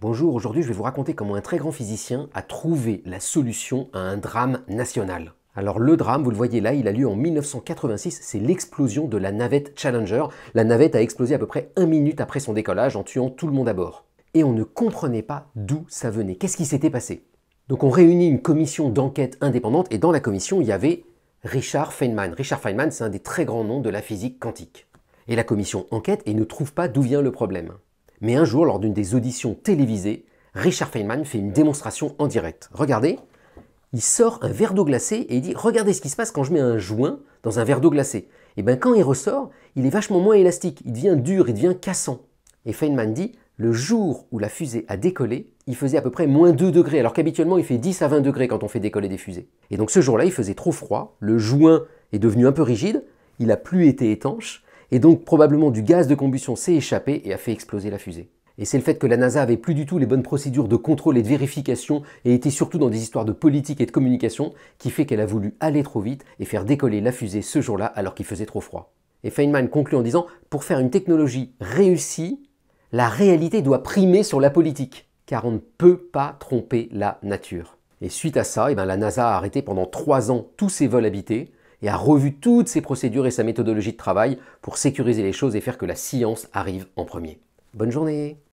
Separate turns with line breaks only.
Bonjour, aujourd'hui je vais vous raconter comment un très grand physicien a trouvé la solution à un drame national. Alors le drame, vous le voyez là, il a lieu en 1986, c'est l'explosion de la navette Challenger. La navette a explosé à peu près un minute après son décollage en tuant tout le monde à bord. Et on ne comprenait pas d'où ça venait, qu'est-ce qui s'était passé. Donc on réunit une commission d'enquête indépendante et dans la commission il y avait Richard Feynman. Richard Feynman c'est un des très grands noms de la physique quantique. Et la commission enquête et ne trouve pas d'où vient le problème. Mais un jour, lors d'une des auditions télévisées, Richard Feynman fait une démonstration en direct. Regardez, il sort un verre d'eau glacée et il dit Regardez ce qui se passe quand je mets un joint dans un verre d'eau glacée. Et eh bien quand il ressort, il est vachement moins élastique, il devient dur, il devient cassant. Et Feynman dit Le jour où la fusée a décollé, il faisait à peu près moins 2 degrés, alors qu'habituellement il fait 10 à 20 degrés quand on fait décoller des fusées. Et donc ce jour-là, il faisait trop froid, le joint est devenu un peu rigide, il n'a plus été étanche, et donc probablement du gaz de combustion s'est échappé et a fait exploser la fusée. Et c'est le fait que la NASA avait plus du tout les bonnes procédures de contrôle et de vérification et était surtout dans des histoires de politique et de communication qui fait qu'elle a voulu aller trop vite et faire décoller la fusée ce jour-là alors qu'il faisait trop froid. Et Feynman conclut en disant Pour faire une technologie réussie, la réalité doit primer sur la politique, car on ne peut pas tromper la nature. Et suite à ça, eh ben, la NASA a arrêté pendant trois ans tous ses vols habités, et a revu toutes ses procédures et sa méthodologie de travail pour sécuriser les choses et faire que la science arrive en premier. Bonne journée